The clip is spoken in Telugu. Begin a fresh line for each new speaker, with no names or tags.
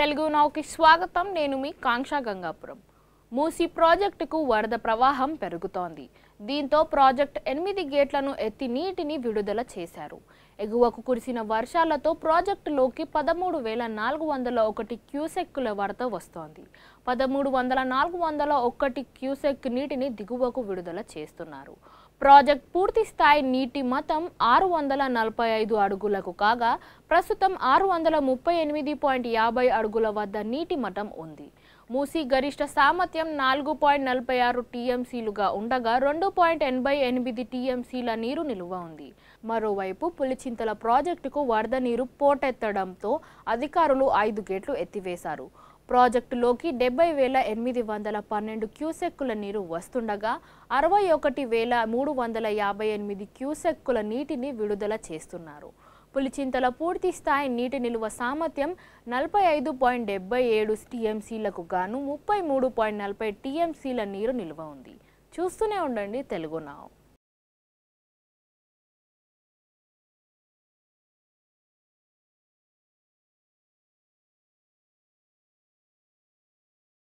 తెలుగు నౌకి స్వాగతం నేను మీ కాంక్ష గంగాపురం మూసి ప్రాజెక్టుకు వరద ప్రవాహం పెరుగుతోంది దీంతో ప్రాజెక్ట్ ఎనిమిది గేట్లను ఎత్తి నీటిని విడుదల చేశారు ఎగువకు కురిసిన వర్షాలతో ప్రాజెక్టులోకి పదమూడు వేల నాలుగు వందల ఒకటి క్యూసెక్కుల వరద వస్తోంది పదమూడు వందల నాలుగు వందల ఒకటి క్యూసెక్ నీటిని దిగువకు విడుదల చేస్తున్నారు ప్రాజెక్ట్ పూర్తి స్థాయి నీటి మతం ఆరు వందల నలభై ఐదు అడుగులకు కాగా ప్రస్తుతం ఆరు వందల ముప్పై ఎనిమిది పాయింట్ యాభై అడుగుల వద్ద నీటి మతం ఉంది మూసి గరిష్ట సామర్థ్యం నాలుగు పాయింట్ నలభై ఆరు టీఎంసీలుగా ఉండగా రెండు పాయింట్ ఎనభై ఎనిమిది టీఎంసీల నీరు నిలువ ఉంది మరోవైపు పులిచింతల ప్రాజెక్టుకు వరద నీరు పోటెత్తడంతో అధికారులు ఐదు గేట్లు ఎత్తివేశారు ప్రాజెక్టులోకి డెబ్బై వేల ఎనిమిది వందల పన్నెండు క్యూసెక్కుల నీరు వస్తుండగా అరవై ఒకటి వేల మూడు వందల యాభై ఎనిమిది క్యూసెక్కుల నీటిని విడుదల చేస్తున్నారు పులిచింతల పూర్తి స్థాయి నీటి నిల్వ సామర్థ్యం నలభై ఐదు పాయింట్ డెబ్బై ఏడు టీఎంసీలకు గాను ముప్పై మూడు పాయింట్ నలభై టీఎంసీల నీరు నిల్వ ఉంది చూస్తూనే ఉండండి తెలుగు నావు